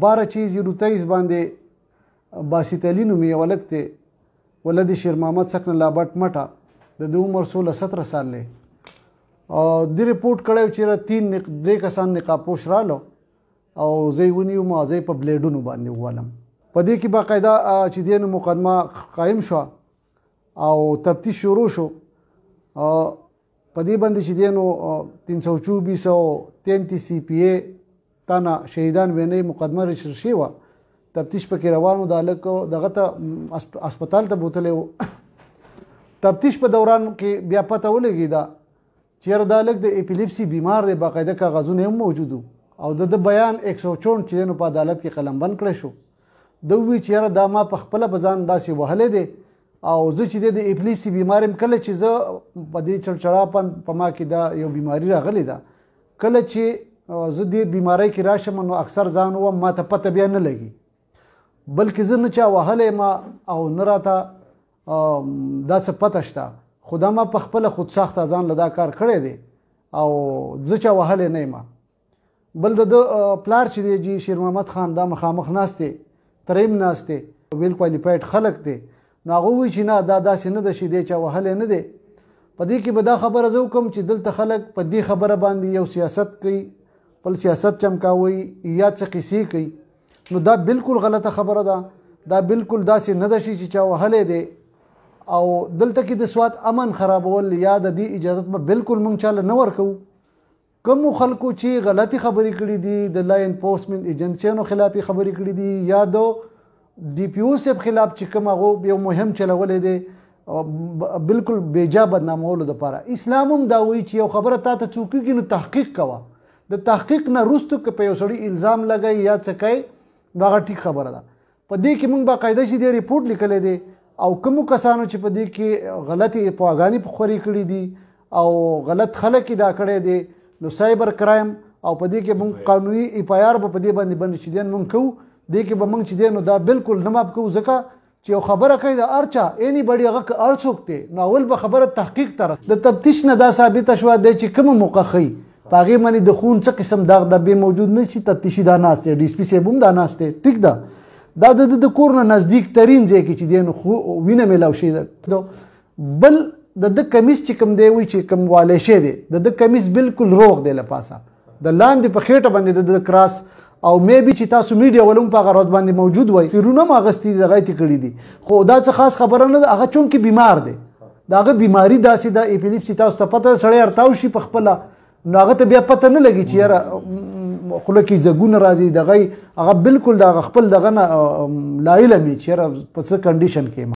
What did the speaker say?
بار چیز روتیز باندې باسیت علی نومي یو لک ته ولد شیر محمد سکن لا بټ مټه د د عمر 16 17 سال له او د ریپورت کړو چې را تین نق درې کسان نقاب پوش رالو او زی ونیو ما زی په بلیډونو باندې ولم په دې کې باقاعده چې دین مقدمه قائم شو او تفتیش شروع شو او په دې باندې چې دینو 324 33 سی پی ای تانه شهیدان باندې مقدمه رجستر شي و تفتیش پکې روانو د الکو دغه ته هسپتال ته بوتلې تفتیش په دوران کې بیا پته ولګی دا چیر د الک د اپیلیپسي بیمار دی باقاعده کاغذونه هم موجودو او د بیان 104 چیرنو په عدالت کې قلمبند کړی شو د وی چیر دا ما په خپل بزان داسې وهلې دی او زه چې د اپلیپسي بیمارم کله چې زه په دې چړچړاپن په ما کې دا یو بیماری راغلی ده کله چې زه دې بیماری کې راشم نو اکثر ځان و ما ته پته بیا نه لګي بلکې زه نه چا وهلې ما او نه راته دا څه پته شته خو دا ما په خپله خود ساخته ځان له دا کار کړی دی او زه چا وهلې نه ما بل د پلار چې دی جی شیر محمد خان دا مخامخ ناست دی تریم ناست دی ویل کوالیفاید خلک دی نو هغه وی چې نه دا داسې نه ده چې دی چا وهلې نه دی په دې کې به دا خبره زه وکم چې دلته خلک په دې خبره باندې یو سیاست کوي خپل سیاست چمکاوي یا څه قصې کوي نو دا بالکل غلطه خبره ده دا بالکل داسې نه ده شي چې چا وهلې دی او دلته کې د سواد امن خرابول یا د دې اجازه به بالکل مونږ چاله نه ورکو کوم خلکو چې غلطي خبرې کړې دي د لا انفورسمنت ایجنسیانو خلاف خبرې کړې دي یا د ډي پی او سب خلاف چې کوم هغه یو مهم چلولې دي بالکل بیجا بدنامولو لپاره اسلام هم دا وایي چې یو خبره تاسو چوکیږي نو تحقیق کوه د تحقیق نه روستو که په یو سړی الزام لګی یا څه کوي دا ټیک خبره ده په دې کې موږ باقاعده شي د ریپورت لیکل دي او کوم کسانو چې په دې کې غلطي پواغانی په خوري کړی دي او غلط خلک دا کړی دي نو سایبر کرایم او په دې کې موږ قانوني ای پی آر په دې باندې باندې چې دین موږ کوو دې کې به موږ چې دین نو دا بالکل نه ماب کوو ځکه چې یو خبره کوي د ارچا اني بډي هغه ارڅوک ته نو اول به خبره تحقیق تر د تفتیش نه دا ثابت شوه د چې کوم موقخي پاغه منی د خون څه قسم داغ د به موجود نشي تفتیشي دا ناشته ډي سپي سیبوم دا ناشته ټیک ده دا د د کور نه نزدیک ترين ځای کې چې دین خو وینه ملاو شي دا بل د د کمیس چې کم دی وی چې کم والي شي دی د د کمیس بالکل روغ دی لپاسه د لاندې په خېټه باندې د کراس او مې بي چې تاسو میډیا ولوم په غرض باندې موجود وای فیرونه ماغستی د غیتی کړی دي خو دا څه خاص خبره نه ده هغه چون کې بیمار دی داغه بیماری داسې د دا اپیلیپسی تاسو ته پته سړی ارتاو شي په خپل نو هغه ته بیا پته نه لګي چې یاره خوله کې زګونه راځي دغه هغه بالکل د خپل دغه نه لا علمي چې یاره په څه کنډیشن کې